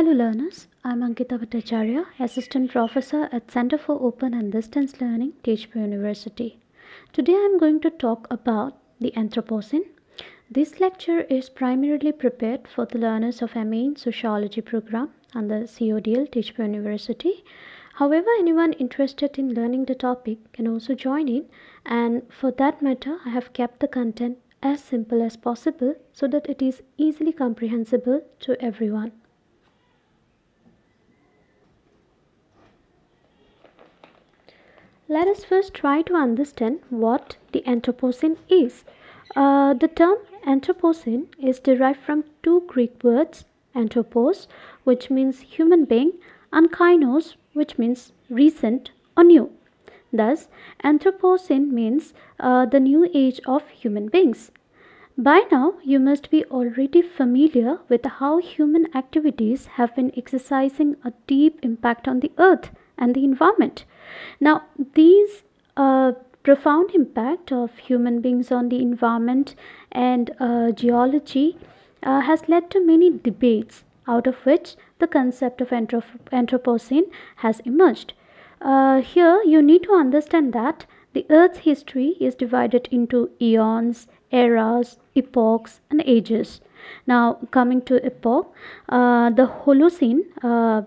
Hello learners, I am Ankita Bhattacharya, Assistant Professor at Center for Open and Distance Learning, Tejpur University. Today I am going to talk about the Anthropocene. This lecture is primarily prepared for the learners of MA in Sociology program under CODL Tejpur University. However, anyone interested in learning the topic can also join in and for that matter, I have kept the content as simple as possible so that it is easily comprehensible to everyone. Let us first try to understand what the Anthropocene is. Uh, the term Anthropocene is derived from two Greek words anthropos, which means human being, and kainos, which means recent or new. Thus, Anthropocene means uh, the new age of human beings. By now, you must be already familiar with how human activities have been exercising a deep impact on the earth and the environment. Now, these uh, profound impact of human beings on the environment and uh, geology uh, has led to many debates, out of which the concept of Anthrop- Anthropocene has emerged. Uh, here, you need to understand that the Earth's history is divided into eons, eras, epochs, and ages. Now, coming to epoch, uh, the Holocene uh,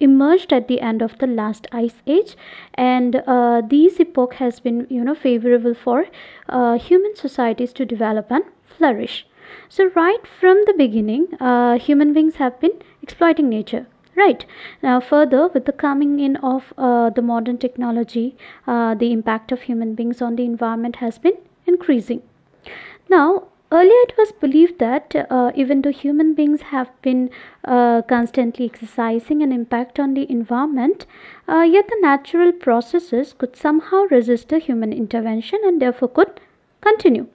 emerged at the end of the last ice age and uh, this epoch has been you know favorable for uh, human societies to develop and flourish so right from the beginning uh, human beings have been exploiting nature right now further with the coming in of uh, the modern technology uh, the impact of human beings on the environment has been increasing now Earlier, it was believed that uh, even though human beings have been uh, constantly exercising an impact on the environment, uh, yet the natural processes could somehow resist a human intervention and therefore could continue.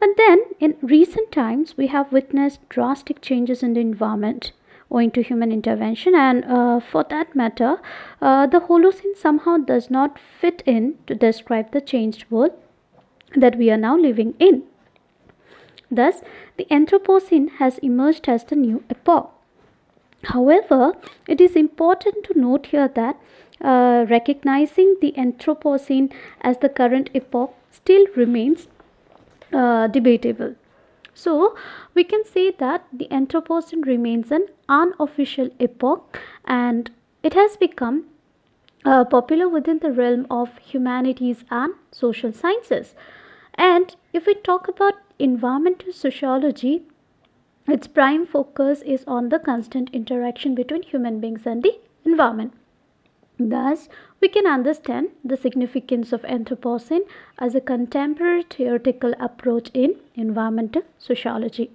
But then, in recent times, we have witnessed drastic changes in the environment owing to human intervention, and uh, for that matter, uh, the Holocene somehow does not fit in to describe the changed world that we are now living in. Thus, the Anthropocene has emerged as the new epoch. However, it is important to note here that uh, recognizing the Anthropocene as the current epoch still remains uh, debatable. So, we can say that the Anthropocene remains an unofficial epoch and it has become uh, popular within the realm of humanities and social sciences. And if we talk about environmental sociology, its prime focus is on the constant interaction between human beings and the environment. Thus, we can understand the significance of Anthropocene as a contemporary theoretical approach in environmental sociology.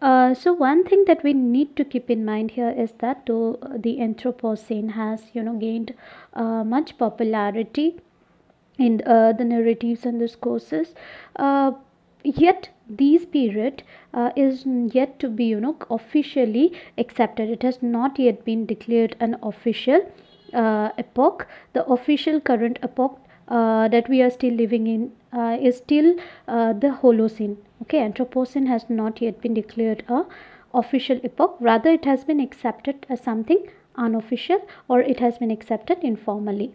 Uh, so one thing that we need to keep in mind here is that though uh, the Anthropocene has you know gained uh, much popularity in uh, the narratives and discourses, uh, yet these period uh, is yet to be you know officially accepted it has not yet been declared an official uh, epoch the official current epoch uh, that we are still living in uh, is still uh, the Holocene. Okay, Anthropocene has not yet been declared a official epoch. Rather, it has been accepted as something unofficial or it has been accepted informally.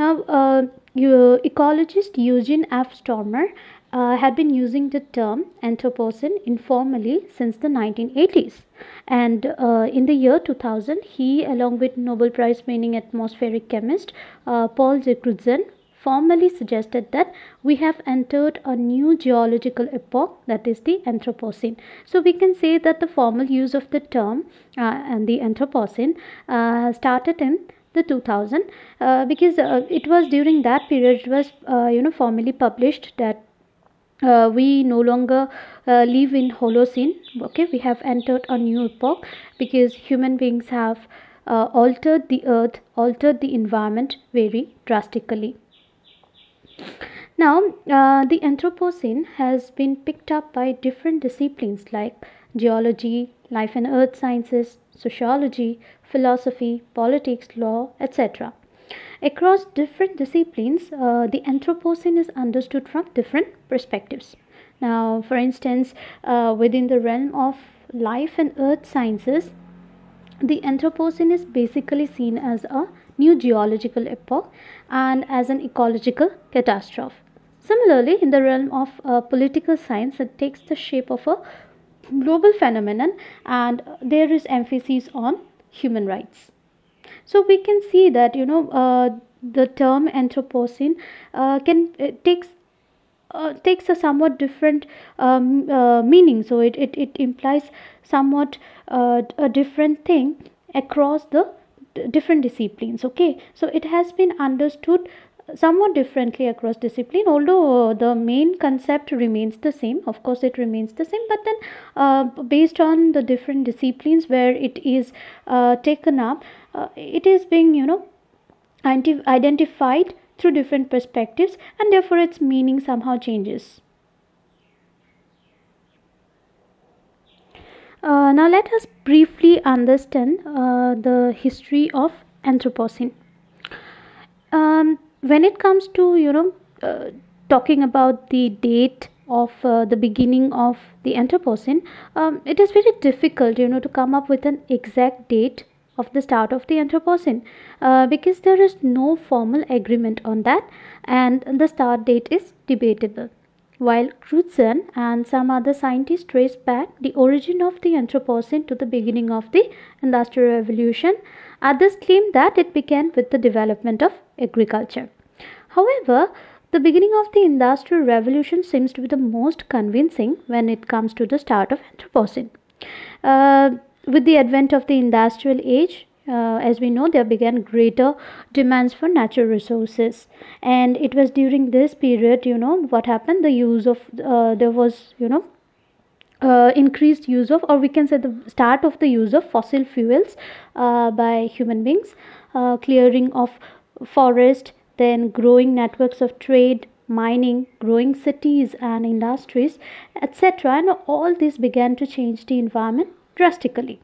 Now, uh, ecologist Eugene F. Stormer uh, had been using the term Anthropocene informally since the 1980s. And uh, in the year 2000, he, along with Nobel Prize winning atmospheric chemist uh, Paul Jacrutzen, formally suggested that we have entered a new geological epoch that is the anthropocene so we can say that the formal use of the term uh, and the anthropocene uh, started in the 2000 uh, because uh, it was during that period it was uh, you know formally published that uh, we no longer uh, live in holocene okay we have entered a new epoch because human beings have uh, altered the earth altered the environment very drastically now the anthropocene has been picked up by different disciplines like geology life and earth sciences sociology, philosophy, politics, law, etc. Across different disciplines, uh, the Anthropocene is understood from different perspectives. Now, for instance, uh, within the realm of life and earth sciences, the Anthropocene is basically seen as a new geological epoch and as an ecological catastrophe. Similarly, in the realm of uh, political science, it takes the shape of a global phenomenon and there is emphasis on human rights so we can see that you know uh, the term anthropocene uh, can takes uh, takes a somewhat different um, uh, meaning so it, it, it implies somewhat uh, a different thing across the different disciplines okay so it has been understood somewhat differently across discipline although uh, the main concept remains the same of course it remains the same but then uh, based on the different disciplines where it is uh, taken up uh, it is being you know identified through different perspectives and therefore its meaning somehow changes uh, now let us briefly understand uh, the history of anthropocene um, when it comes to you know uh, talking about the date of uh, the beginning of the Anthropocene, um, it is very difficult, you know, to come up with an exact date of the start of the Anthropocene uh, because there is no formal agreement on that and the start date is debatable. While Crutzen and some other scientists trace back the origin of the Anthropocene to the beginning of the Industrial Revolution, others claim that it began with the development of agriculture. However, the beginning of the Industrial Revolution seems to be the most convincing when it comes to the start of Anthropocene. Uh, with the advent of the Industrial Age, uh, as we know, there began greater demands for natural resources, and it was during this period, you know, what happened? The use of uh, there was, you know, uh, increased use of or we can say the start of the use of fossil fuels uh, by human beings uh, clearing of forest, then growing networks of trade, mining, growing cities and industries, etc. And all these began to change the environment drastically.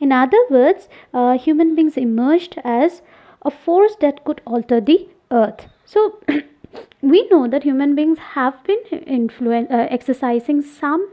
In other words, uh, human beings emerged as a force that could alter the earth. So, we know that human beings have been influen- uh, exercising some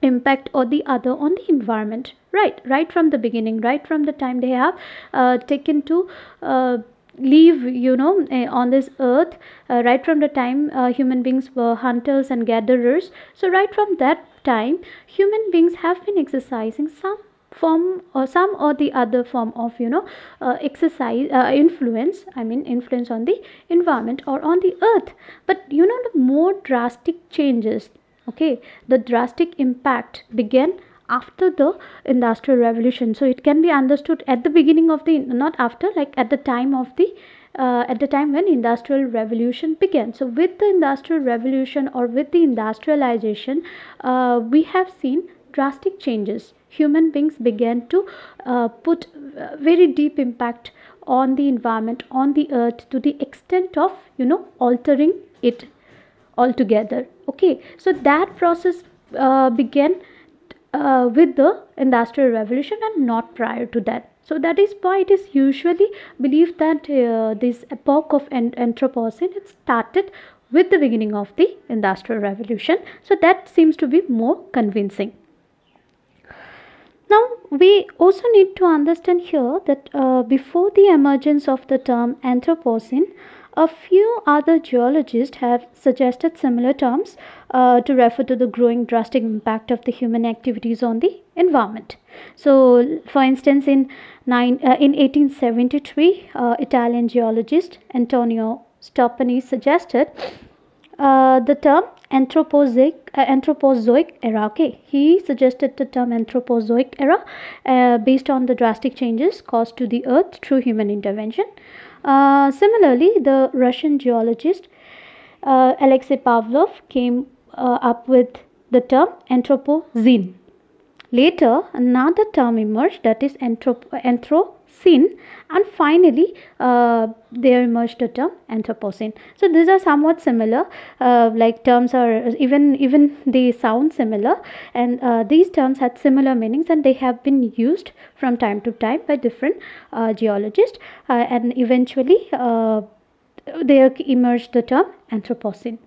impact or the other on the environment right right from the beginning right from the time they have uh, taken to uh, Leave you know eh, on this earth uh, right from the time uh, human beings were hunters and gatherers so right from that time human beings have been exercising some form or some or the other form of you know uh, exercise uh, influence i mean influence on the environment or on the earth but you know the more drastic changes okay the drastic impact began after the industrial revolution so it can be understood at the beginning of the not after like at the time of the uh, at the time when industrial revolution began so with the industrial revolution or with the industrialization uh, we have seen drastic changes human beings began to uh, put uh, very deep impact on the environment on the earth to the extent of you know altering it altogether okay so that process uh, began uh, with the industrial revolution and not prior to that so that is why it is usually believed that uh, this epoch of an- anthropocene it started with the beginning of the industrial revolution so that seems to be more convincing now we also need to understand here that uh, before the emergence of the term anthropocene a few other geologists have suggested similar terms uh, to refer to the growing drastic impact of the human activities on the environment. So, for instance, in, nine, uh, in 1873, uh, Italian geologist Antonio Stoppani suggested uh, the term anthropozoic, uh, anthropozoic era. Okay, he suggested the term anthropozoic era uh, based on the drastic changes caused to the earth through human intervention. Uh, similarly, the Russian geologist uh, Alexei Pavlov came uh, up with the term Anthropocene. Later, another term emerged that is anthropo sin and finally uh, there emerged the term anthropocene so these are somewhat similar uh, like terms are even even they sound similar and uh, these terms had similar meanings and they have been used from time to time by different uh, geologists uh, and eventually uh, there emerged the term anthropocene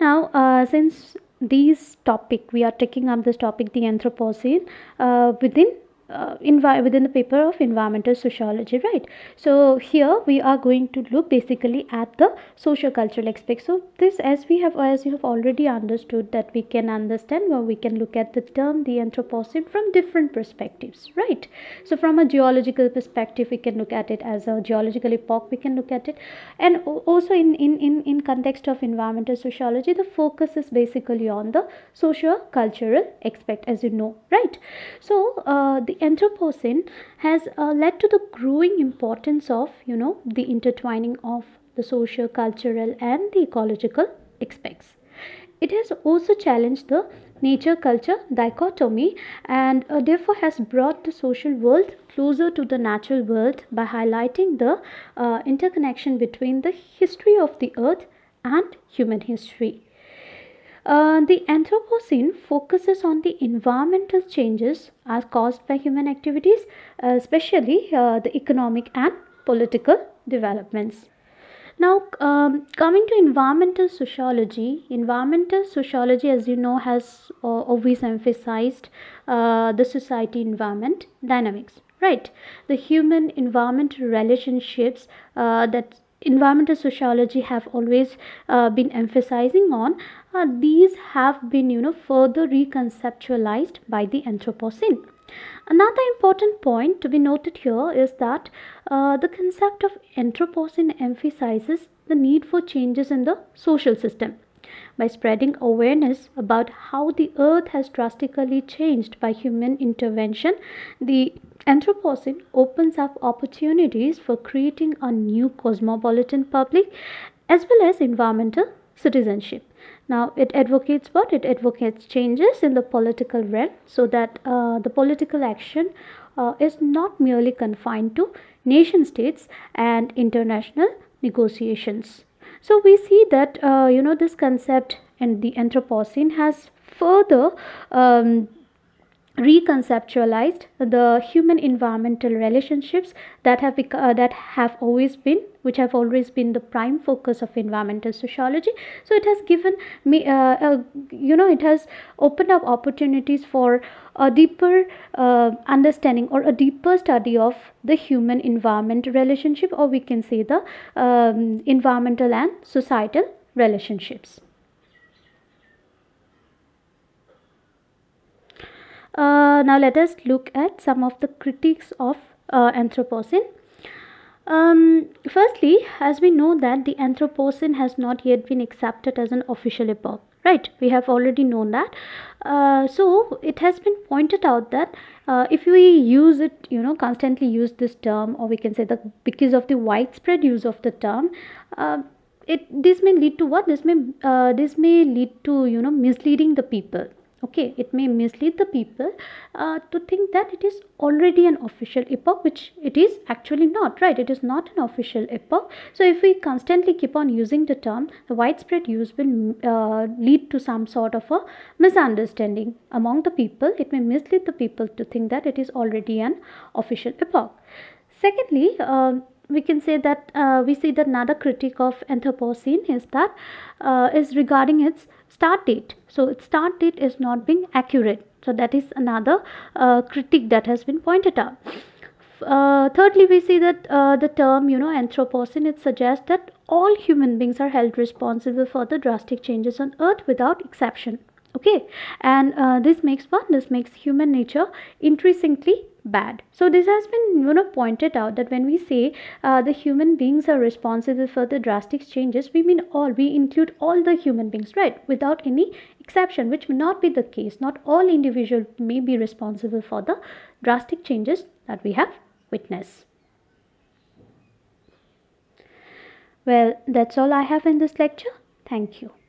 now since these topic we are taking up this topic the anthropocene uh, within uh, within the paper of environmental sociology right so here we are going to look basically at the social cultural aspect so this as we have as you have already understood that we can understand where we can look at the term the anthropocene from different perspectives right so from a geological perspective we can look at it as a geological epoch we can look at it and also in in in, in context of environmental sociology the focus is basically on the social cultural aspect as you know right so uh, the Anthropocene has uh, led to the growing importance of, you know, the intertwining of the social, cultural, and the ecological aspects. It has also challenged the nature culture dichotomy and uh, therefore has brought the social world closer to the natural world by highlighting the uh, interconnection between the history of the earth and human history uh, the Anthropocene focuses on the environmental changes as caused by human activities, uh, especially uh, the economic and political developments. Now, um, coming to environmental sociology, environmental sociology, as you know, has uh, always emphasized uh, the society environment dynamics, right? The human environment relationships that environmental sociology have always uh, been emphasizing on uh, these have been, you know, further reconceptualized by the Anthropocene. Another important point to be noted here is that uh, the concept of Anthropocene emphasizes the need for changes in the social system. By spreading awareness about how the earth has drastically changed by human intervention, the Anthropocene opens up opportunities for creating a new cosmopolitan public as well as environmental citizenship. Now, it advocates what? It advocates changes in the political realm so that uh, the political action uh, is not merely confined to nation states and international negotiations. So, we see that, uh, you know, this concept in the Anthropocene has further um, reconceptualized the human environmental relationships that have uh, that have always been which have always been the prime focus of environmental sociology so it has given me uh, uh you know it has opened up opportunities for a deeper uh, understanding or a deeper study of the human environment relationship or we can say the um, environmental and societal relationships Uh, now let us look at some of the critiques of uh, Anthropocene. Um, firstly, as we know that the Anthropocene has not yet been accepted as an official epoch, right? We have already known that. Uh, so it has been pointed out that uh, if we use it, you know, constantly use this term, or we can say that because of the widespread use of the term, uh, it this may lead to what? This may uh, this may lead to you know misleading the people okay it may mislead the people uh, to think that it is already an official epoch which it is actually not right it is not an official epoch so if we constantly keep on using the term the widespread use will uh, lead to some sort of a misunderstanding among the people it may mislead the people to think that it is already an official epoch secondly uh, we can say that uh, we see that another critique of Anthropocene is that uh, is regarding its start date. So its start date is not being accurate. So that is another uh, critique that has been pointed out. Uh, thirdly, we see that uh, the term, you know, Anthropocene, it suggests that all human beings are held responsible for the drastic changes on Earth without exception. Okay, and uh, this makes one, this makes human nature increasingly bad so this has been you know pointed out that when we say uh, the human beings are responsible for the drastic changes we mean all we include all the human beings right without any exception which may not be the case not all individual may be responsible for the drastic changes that we have witnessed well that's all i have in this lecture thank you